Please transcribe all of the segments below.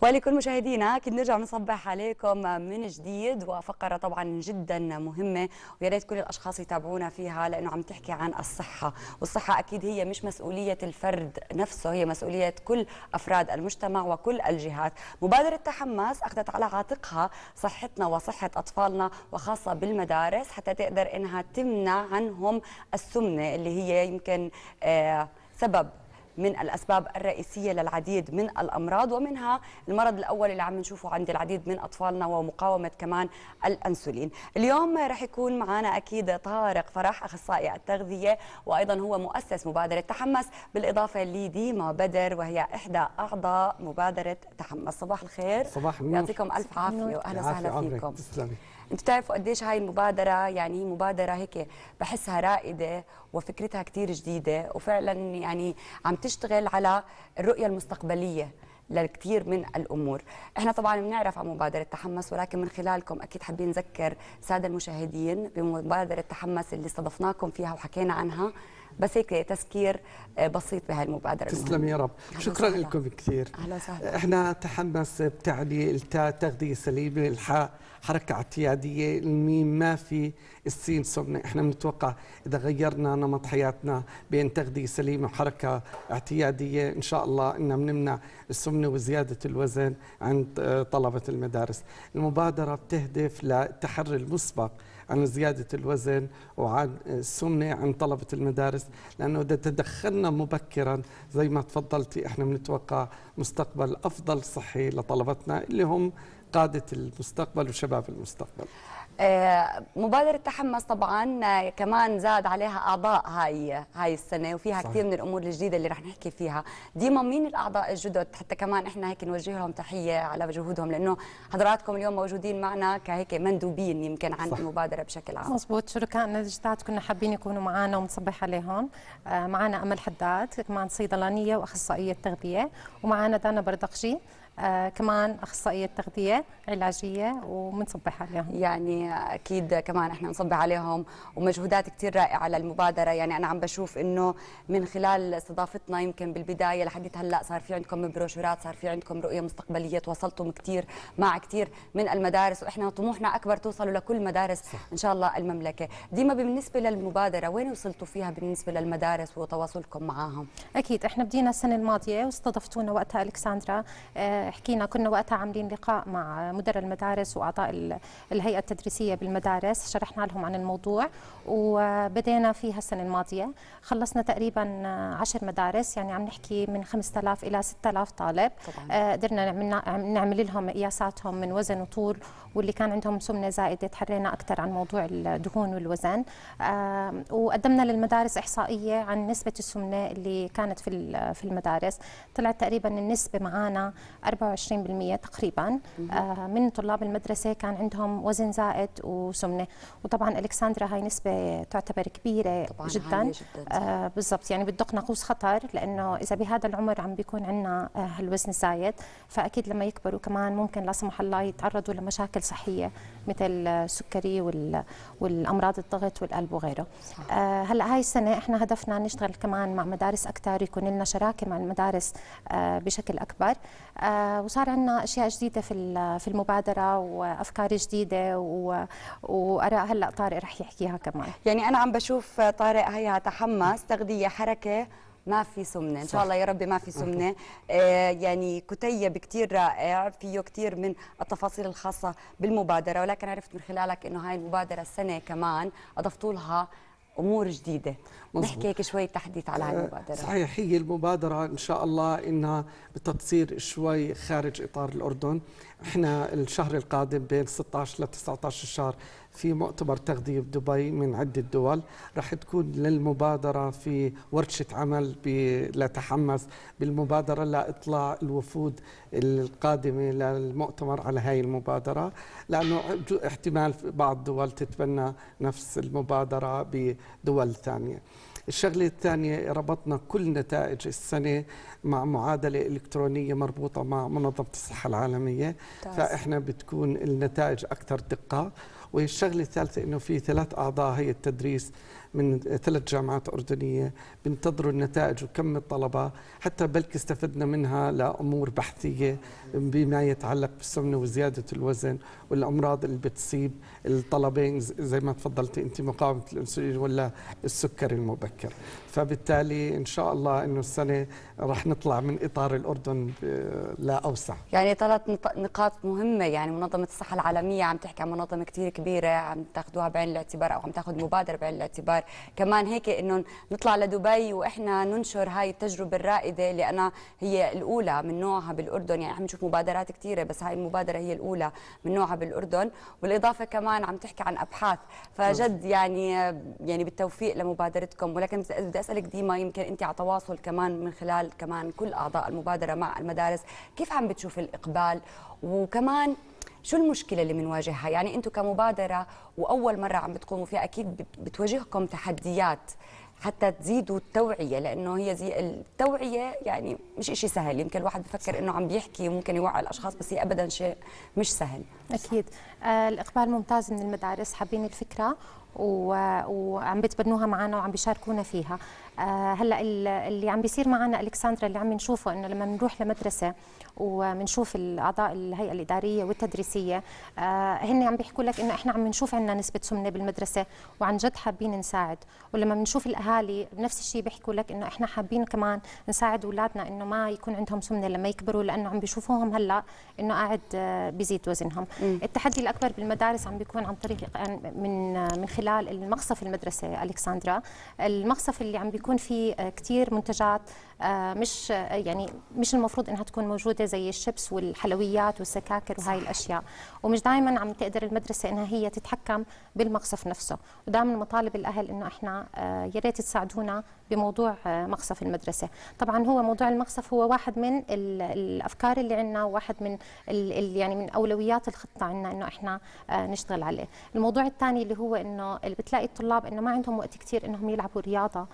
ولكل مشاهدينا اكيد نرجع نصبح عليكم من جديد وفقره طبعا جدا مهمه ويا ريت كل الاشخاص يتابعونا فيها لانه عم تحكي عن الصحه والصحه اكيد هي مش مسؤوليه الفرد نفسه هي مسؤوليه كل افراد المجتمع وكل الجهات مبادره تحمس اخذت على عاتقها صحتنا وصحه اطفالنا وخاصه بالمدارس حتى تقدر انها تمنع عنهم السمنه اللي هي يمكن آه، سبب من الأسباب الرئيسية للعديد من الأمراض ومنها المرض الأول اللي عم نشوفه عند العديد من أطفالنا ومقاومة كمان الأنسولين اليوم رح يكون معنا أكيد طارق فرح أخصائي التغذية وأيضا هو مؤسس مبادرة تحمس بالإضافة لديما بدر وهي إحدى أعضاء مبادرة تحمس صباح الخير صباح النور يعطيكم ألف عافية وأهلا وسهلا فيكم تسلمي انتوا بتعرفوا قديش هاي المبادره يعني مبادره هيك بحسها رائده وفكرتها كثير جديده وفعلا يعني عم تشتغل على الرؤيه المستقبليه لكثير من الامور احنا طبعا بنعرف عن مبادره تحمس ولكن من خلالكم اكيد حابين نذكر ساده المشاهدين بمبادره تحمس اللي استضفناكم فيها وحكينا عنها بس هيك تذكير آه، بسيط بهاي المبادره تسلم يا رب شكرا سهلا. لكم كثير اهلا وسهلا احنا تحمس بتعلي التاء تغذيه سليمه الحاء حركه اعتياديه الميم ما في السين سمنه احنا بنتوقع اذا غيرنا نمط حياتنا بين تغذيه سليمه وحركه اعتياديه ان شاء الله ان بنمنع السمنه وزياده الوزن عند آه، طلبه المدارس المبادره بتهدف للتحري المسبق عن زيادة الوزن وعن السمنة عن طلبة المدارس لأنه إذا تدخلنا مبكرا زي ما تفضلتي إحنا بنتوقع مستقبل أفضل صحي لطلبتنا اللي هم قادة المستقبل وشباب المستقبل آه، مبادرة تحمس طبعا آه، كمان زاد عليها أعضاء هاي هاي السنة وفيها كثير من الأمور الجديدة اللي رح نحكي فيها ديما مين الأعضاء الجدد حتى كمان إحنا هيك نوجه لهم تحية على جهودهم لأنه حضراتكم اليوم موجودين معنا كهيك مندوبين يمكن عن صح. المبادرة بشكل عام مزبوط شركائنا الجداد كنا حابين يكونوا معنا ومنصبح عليهم آه، معنا أمل حداد كمان صيدلانية وأخصائية تغذية ومعنا دانا بردقشي آه كمان اخصائيه تغذيه علاجيه وبنصبح عليهم يعني اكيد كمان احنا نصبح عليهم ومجهودات كثير رائعه للمبادره يعني انا عم بشوف انه من خلال استضافتنا يمكن بالبدايه لحد هلا صار في عندكم بروشورات صار في عندكم رؤيه مستقبليه تواصلتم كثير مع كثير من المدارس واحنا طموحنا اكبر توصلوا لكل مدارس ان شاء الله المملكه ديما بالنسبه للمبادره وين وصلتوا فيها بالنسبه للمدارس وتواصلكم معاهم اكيد احنا بدينا السنه الماضيه واستضفتونا وقتها الكسندرا آه حكينا كنا وقتها عاملين لقاء مع مدراء المدارس واعضاء الهيئه التدريسيه بالمدارس شرحنا لهم عن الموضوع وبدينا فيها السنه الماضيه خلصنا تقريبا 10 مدارس يعني عم نحكي من 5000 الى 6000 طالب آه، قدرنا نعمل نعم، نعمل لهم قياساتهم من وزن وطول واللي كان عندهم سمنه زائده تحرينا اكثر عن موضوع الدهون والوزن آه، وقدمنا للمدارس احصائيه عن نسبه السمنه اللي كانت في في المدارس طلعت تقريبا النسبه معانا 24% تقريبا آه، من طلاب المدرسة كان عندهم وزن زائد وسمنة وطبعا ألكسندرا هاي نسبة تعتبر كبيرة طبعاً جدا, جداً. آه، بالضبط يعني بدق ناقوس خطر لأنه إذا بهذا العمر عم بيكون عندنا آه، هالوزن الزايد فأكيد لما يكبروا كمان ممكن لا سمح الله يتعرضوا لمشاكل صحية مثل السكري والأمراض الضغط والقلب وغيره هلا هاي السنة احنا هدفنا نشتغل كمان مع مدارس أكثر يكون لنا شراكة مع المدارس بشكل أكبر وصار عندنا اشياء جديده في في المبادره وافكار جديده واراء هلا طارق رح يحكيها كمان يعني انا عم بشوف طارق هيا تحمس تغذيه حركه ما في سمنه ان شاء الله يا ربي ما في سمنه آه يعني كتيب كثير رائع فيه كثير من التفاصيل الخاصه بالمبادره ولكن عرفت من خلالك انه هاي المبادره السنه كمان اضفتوا لها امور جديده نحكي هيك شوي تحديث على آه، المبادره صحيح هي المبادره ان شاء الله انها بتتصير شوي خارج اطار الاردن احنا الشهر القادم بين 16 ل 19 الشهر في مؤتمر تغذية بدبي من عدة دول راح تكون للمبادرة في ورشة عمل لتحمس بالمبادرة لإطلاع الوفود القادمة للمؤتمر على هاي المبادرة لأنه احتمال بعض الدول تتبنى نفس المبادرة بدول ثانية الشغلة الثانية ربطنا كل نتائج السنة مع معادلة إلكترونية مربوطة مع منظمة الصحة العالمية فإحنا بتكون النتائج أكثر دقة والشغله الثالثه انه في ثلاث اعضاء هي التدريس من ثلاث جامعات اردنيه بنتظروا النتائج وكم الطلبه حتى بلكي استفدنا منها لامور بحثيه بما يتعلق بالسمنه وزياده الوزن والامراض اللي بتصيب الطلبين زي ما تفضلتي انت مقاومه الانسولين ولا السكري المبكر فبالتالي إن شاء الله أنه السنة رح نطلع من إطار الأردن لا أوسع يعني ثلاث نقاط مهمة يعني منظمة الصحة العالمية عم تحكي عن منظمة كثير كبيرة عم تاخذوها بعين الاعتبار أو عم تاخذ مبادرة بعين الاعتبار كمان هيك أنه نطلع لدبي وإحنا ننشر هاي التجربة الرائدة لأنها هي الأولى من نوعها بالأردن يعني عم نشوف مبادرات كثيرة بس هاي المبادرة هي الأولى من نوعها بالأردن والاضافه كمان عم تحكي عن أبحاث فجد يعني يعني بالتوفيق لمبادرتكم ولكن بدي اسالك ديما يمكن انت على تواصل كمان من خلال كمان كل اعضاء المبادره مع المدارس كيف عم بتشوف الاقبال وكمان شو المشكله اللي بنواجهها يعني انتم كمبادره واول مره عم بتقوموا فيها اكيد بتواجهكم تحديات حتى تزيدوا التوعيه لانه هي زي التوعيه يعني مش شيء سهل يمكن الواحد بفكر انه عم بيحكي وممكن يوعي الاشخاص بس هي ابدا شيء مش سهل اكيد آه الاقبال ممتاز من المدارس حابين الفكره وعم بتبنوها معنا وعم بيشاركونا فيها آه، هلا اللي عم بيصير معنا الكسندرا اللي عم نشوفه انه لما بنروح لمدرسه وبنشوف الاعضاء الهيئه الاداريه والتدريسيه آه، هن عم بيحكوا لك انه احنا عم نشوف عندنا نسبه سمنه بالمدرسه وعن جد حابين نساعد ولما بنشوف الاهالي نفس الشيء بيحكوا لك انه احنا حابين كمان نساعد اولادنا انه ما يكون عندهم سمنه لما يكبروا لانه عم بيشوفوهم هلا انه قاعد آه، بيزيد وزنهم م. التحدي الاكبر بالمدارس عم بيكون عن طريق من من خلال المقصف المدرسه الكسندرا المقصف اللي عم بيكون بيكون في آه، كثير منتجات آه، مش آه، يعني مش المفروض انها تكون موجوده زي الشبس والحلويات والسكاكر وهي الاشياء ومش دائما عم تقدر المدرسه انها هي تتحكم بالمقصف نفسه ودائما مطالب الاهل انه احنا يا ريت تساعدونا بموضوع مقصف المدرسه طبعا هو موضوع المقصف هو واحد من الافكار اللي عندنا وواحد من يعني من اولويات الخطه عندنا انه احنا نشتغل عليه الموضوع الثاني اللي هو انه اللي بتلاقي الطلاب انه ما عندهم وقت كثير انهم يلعبوا رياضه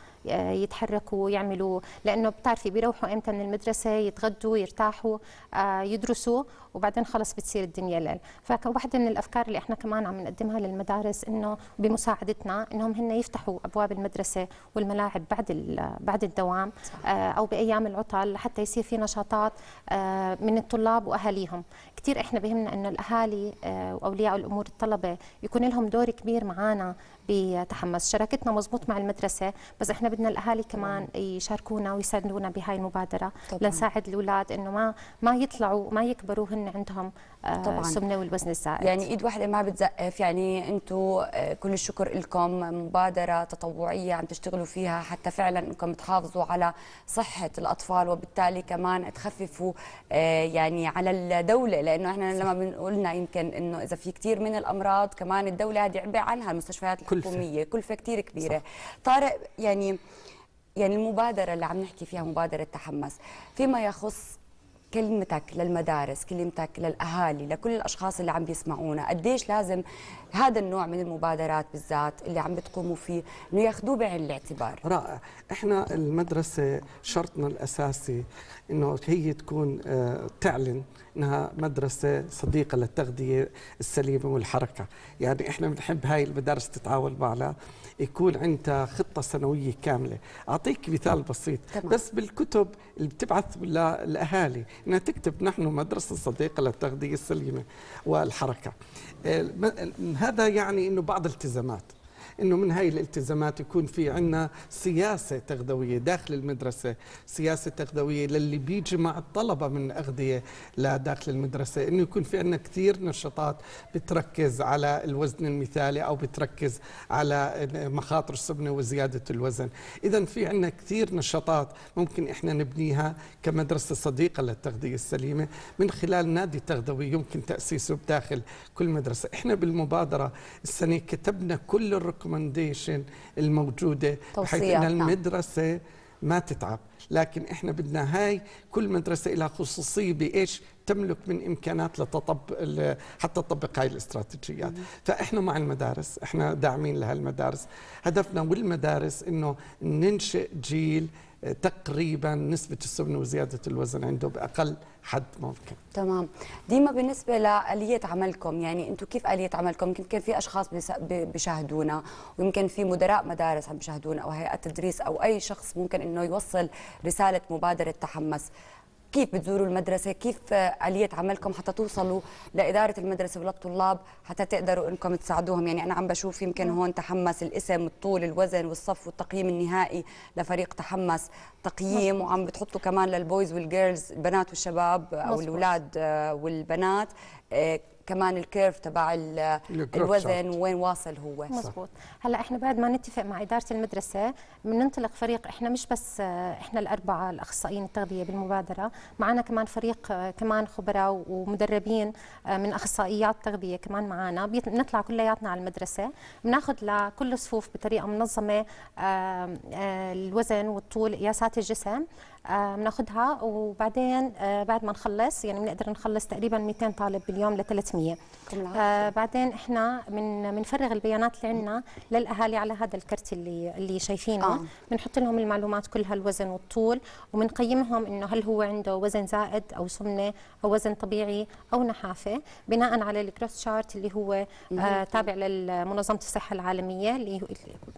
يتحركوا ويعملوا لانه بتعرفي بيروحوا امتى من المدرسه يتغدوا يرتاحوا آه، يدرسوا وبعدين خلص بتصير الدنيا ليل فواحده من الافكار اللي احنا كمان عم نقدمها للمدارس انه بمساعدتنا انهم هن يفتحوا ابواب المدرسه والملاعب بعد بعد الدوام آه، او بايام العطل لحتى يصير في نشاطات آه، من الطلاب واهاليهم كثير احنا بهمنا انه الاهالي واولياء الامور الطلبه يكون لهم دور كبير معنا بتحمس شراكتنا مزبوط مع المدرسه بس احنا بدنا الاهالي كمان نعم. يشاركونا ويساندونا بهاي المبادره طبعا. لنساعد الاولاد انه ما ما يطلعوا ما يكبروا هن عندهم آه، طبعا السمنه والوزن الزائد يعني ايد واحده ما بتزقف يعني انتم آه، كل الشكر لكم مبادره تطوعيه عم تشتغلوا فيها حتى فعلا انكم تحافظوا على صحه الاطفال وبالتالي كمان تخففوا آه، يعني على الدوله لانه احنا لما بنقولنا يمكن انه اذا في كثير من الامراض كمان الدوله هذه عبء عنها المستشفيات الحكوميه كلفه, كلفة كثير كبيره صح. طارق يعني يعني المبادرة اللي عم نحكي فيها مبادرة تحمس فيما يخص كلمتك للمدارس كلمتك للاهالي لكل الاشخاص اللي عم بيسمعونا قديش لازم هذا النوع من المبادرات بالذات اللي عم بتقوموا فيه انه ياخذوه بعين الاعتبار رائع احنا المدرسه شرطنا الاساسي انه هي تكون آه، تعلن انها مدرسه صديقه للتغذيه السليمه والحركه يعني احنا بنحب هاي المدارس تتعاون معنا يكون عندها خطه سنويه كامله اعطيك مثال بسيط تمام. بس بالكتب اللي بتبعث للاهالي انها تكتب نحن مدرسه صديقه للتغذيه السليمه والحركه آه، هذا يعني انه بعض التزامات انه من هاي الالتزامات يكون في عندنا سياسه تغذويه داخل المدرسه سياسه تغذويه للي بيجي مع الطلبه من اغذيه لداخل المدرسه انه يكون في عندنا كثير نشاطات بتركز على الوزن المثالي او بتركز على مخاطر السمنه وزياده الوزن اذا في عندنا كثير نشاطات ممكن احنا نبنيها كمدرسه صديقه للتغذيه السليمه من خلال نادي تغذوي يمكن تاسيسه بداخل كل مدرسه احنا بالمبادره السنه كتبنا كل الرقم الريكومنديشن الموجوده بحيث ان نعم. المدرسه ما تتعب لكن احنا بدنا هاي كل مدرسه لها خصوصيه بايش تملك من امكانات لتطبق حتى تطبق هاي الاستراتيجيات فاحنا مع المدارس احنا داعمين لهالمدارس هدفنا والمدارس انه ننشئ جيل تقريبا نسبة السمنة وزيادة الوزن عنده بأقل حد ممكن تمام ديما بالنسبة لآلية عملكم يعني أنتم كيف آلية عملكم يمكن في أشخاص بيشاهدونا ويمكن في مدراء مدارس عم بيشاهدونا أو هيئات تدريس أو أي شخص ممكن أنه يوصل رسالة مبادرة تحمس كيف بتزوروا المدرسه كيف آلية عملكم حتى توصلوا لاداره المدرسه وللطلاب حتى تقدروا انكم تساعدوهم يعني انا عم بشوف يمكن هون تحمس الاسم والطول الوزن والصف والتقييم النهائي لفريق تحمس تقييم وعم بتحطوا كمان للبويز والجيرلز البنات والشباب او الاولاد آه، والبنات آه، كمان الكيرف تبع الوزن وين واصل هو مزبوط هلا احنا بعد ما نتفق مع اداره المدرسه بننطلق فريق احنا مش بس احنا الاربعه الاخصائيين التغذيه بالمبادره معنا كمان فريق كمان خبراء ومدربين آه، من اخصائيات تغذيه كمان معنا بنطلع كلياتنا على المدرسه بناخذ لكل صفوف بطريقه منظمه آه، الوزن والطول قياسات الجسم بناخذها آه، وبعدين آه، بعد ما نخلص يعني بنقدر نخلص تقريبا 200 طالب باليوم ل 300 يعطيكم العافيه آه بعدين احنا من بنفرغ البيانات اللي عندنا للاهالي على هذا الكرت اللي اللي شايفينه آه. بنحط آه. لهم المعلومات كلها الوزن والطول وبنقيمهم انه هل هو عنده وزن زائد او سمنه او وزن طبيعي او نحافه بناء على الكروس شارت اللي هو آه تابع لمنظمه الصحه العالميه اللي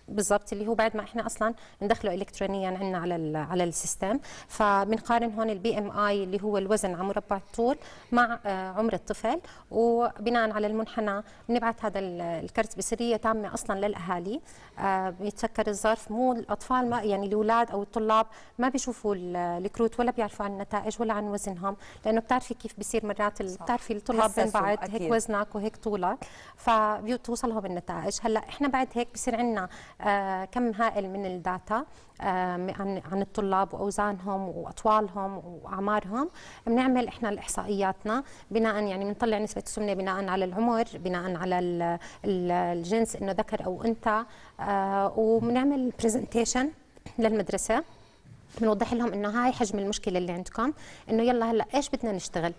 بالضبط اللي هو بعد ما احنا اصلا ندخله الكترونيا عندنا على على السيستم فبنقارن هون البي ام اي اللي هو الوزن على مربع الطول مع آه عمر الطفل وبناء الان على المنحنى بنبعث هذا الكرت بسريه تامه اصلا للاهالي آه، بيتسكر الظرف مو الاطفال ما يعني الاولاد او الطلاب ما بيشوفوا الكروت ولا بيعرفوا عن النتائج ولا عن وزنهم لانه بتعرفي كيف بصير مرات بتعرفي الطلاب بين بعض هيك وزنك وهيك طولك فبتوصلهم النتائج هلا احنا بعد هيك بصير عندنا آه، كم هائل من الداتا آه، عن عن الطلاب واوزانهم واطوالهم واعمارهم بنعمل احنا الاحصائياتنا بناء يعني بنطلع نسبه السمنه بناء على على العمر بناء على الجنس انه ذكر او انثى آه، وبنعمل برزنتيشن للمدرسه بنوضح لهم انه هاي حجم المشكله اللي عندكم انه يلا هلا ايش بدنا نشتغل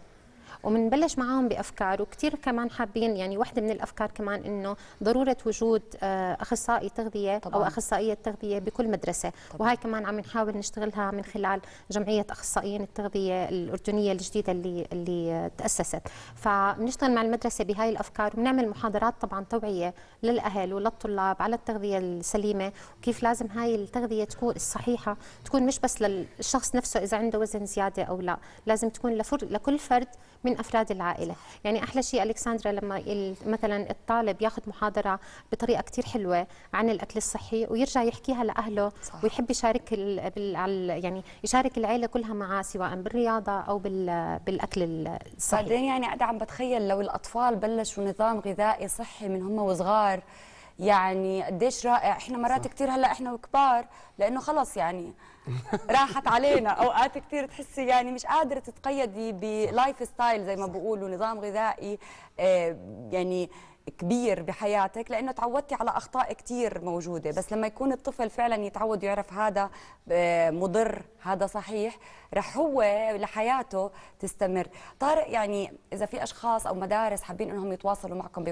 وبنبلش معهم بافكار وكثير كمان حابين يعني وحده من الافكار كمان انه ضروره وجود آه، اخصائي تغذيه طبعاً. او اخصائيه تغذيه بكل مدرسه طبعاً. وهي كمان عم نحاول نشتغلها من خلال جمعيه اخصائيين التغذيه الاردنيه الجديده اللي اللي تاسست فبنشتغل مع المدرسه بهاي الافكار وبنعمل محاضرات طبعا توعيه للاهل وللطلاب على التغذيه السليمه وكيف لازم هاي التغذيه تكون الصحيحه تكون مش بس للشخص نفسه اذا عنده وزن زياده او لا لازم تكون لفر لكل فرد من افراد العائله يعني احلى شيء الكسندرا لما مثلا الطالب ياخذ محاضره بطريقه كثير حلوه عن الاكل الصحي ويرجع يحكيها لاهله صح. ويحب يشارك بال... يعني يشارك العائله كلها معاه سواء بالرياضه او بالاكل الصحي بعدين يعني انا عم بتخيل لو الاطفال بلشوا نظام غذائي صحي من هم وصغار يعني قديش رائع احنا مرات كثير هلا احنا وكبار لانه خلص يعني راحت علينا اوقات كثير تحسي يعني مش قادره تتقيدي بلايف ستايل زي ما بقولوا نظام غذائي آه، يعني كبير بحياتك لانه تعودتي على اخطاء كثير موجوده بس لما يكون الطفل فعلا يتعود يعرف هذا آه، مضر هذا صحيح رح هو لحياته تستمر طارق يعني اذا في اشخاص او مدارس حابين انهم يتواصلوا معكم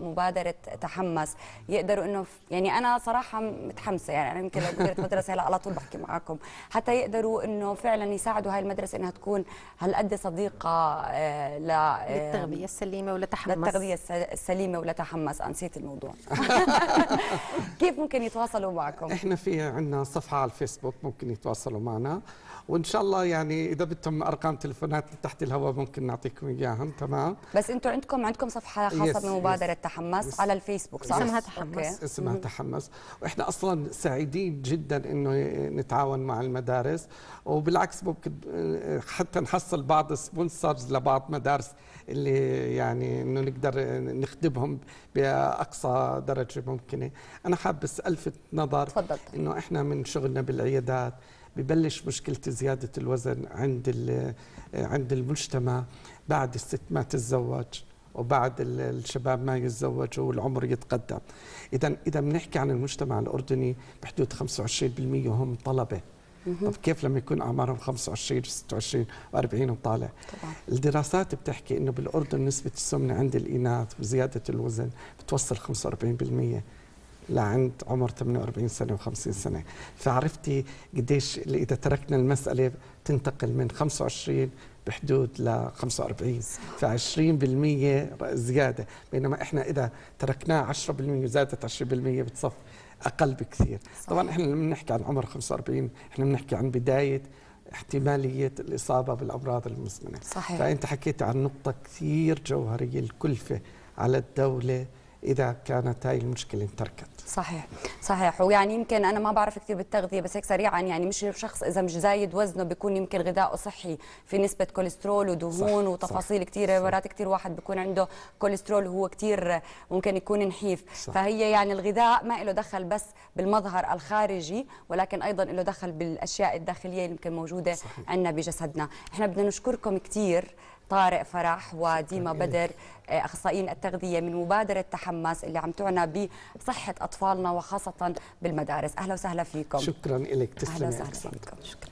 بمبادره تحمس يقدروا انه يعني انا صراحه متحمسه يعني انا يمكن لو مديره مدرسه هلا على طول بحكي معكم حتى يقدروا انه فعلا يساعدوا هاي المدرسه انها تكون هالقد صديقه آه، للتغذيه السليمه ولتحمس للتغذيه السليمه ولا تحمس نسيت الموضوع كيف ممكن يتواصلوا معكم احنا في عندنا صفحه على الفيسبوك ممكن يتواصلوا معنا وان شاء الله يعني اذا بدكم ارقام تليفونات تحت الهواء ممكن نعطيكم اياهم تمام بس انتم عندكم عندكم صفحه خاصه بمبادره تحمس يس على الفيسبوك صح اسمها تحمس اسمها تحمس واحنا اصلا سعيدين جدا انه نتعاون مع المدارس وبالعكس ممكن آه، حتى نحصل بعض سبونسرز لبعض مدارس اللي يعني انه نقدر نخدمهم باقصى درجه ممكنه انا حاب الفت نظر تفضل. انه احنا من شغلنا بالعيادات ببلش مشكله زياده الوزن عند عند المجتمع بعد الست ما تتزوج وبعد الشباب ما يتزوجوا والعمر يتقدم اذا اذا بنحكي عن المجتمع الاردني بحدود 25% هم طلبه طب كيف لما يكون اعمارهم 25 26 و40 وطالع طبعا. الدراسات بتحكي انه بالاردن نسبه السمنه عند الاناث وزياده الوزن بتوصل 45% لعند عمر 48 سنه و50 سنه فعرفتي قديش اذا تركنا المساله تنتقل من 25 بحدود ل 45 ف 20% زياده بينما احنا اذا تركناه 10% وزادت 20% بتصف اقل بكثير صحيح. طبعا احنا لما بنحكي عن عمر 45 احنا بنحكي عن بدايه احتماليه الاصابه بالامراض المزمنه صحيح. فانت حكيت عن نقطه كثير جوهريه الكلفه على الدوله اذا كانت هاي المشكله انتركت صحيح صحيح ويعني يمكن انا ما بعرف كثير بالتغذيه بس هيك سريعا يعني مش شخص اذا مش زايد وزنه بيكون يمكن غذائه صحي في نسبه كوليسترول ودهون صح وتفاصيل كثيره مرات كثير واحد بيكون عنده كوليسترول وهو كثير ممكن يكون نحيف صح فهي يعني الغذاء ما له دخل بس بالمظهر الخارجي ولكن ايضا له دخل بالاشياء الداخليه اللي يمكن موجوده عندنا بجسدنا احنا بدنا نشكركم كثير طارق فرح وديما بدر آه، اخصائيين التغذيه من مبادره تحمس اللي عم تعنى بصحه اطفالنا وخاصه بالمدارس اهلا وسهلا فيكم شكرا لك تسلمي اهلا وسهلا فيكم شكرا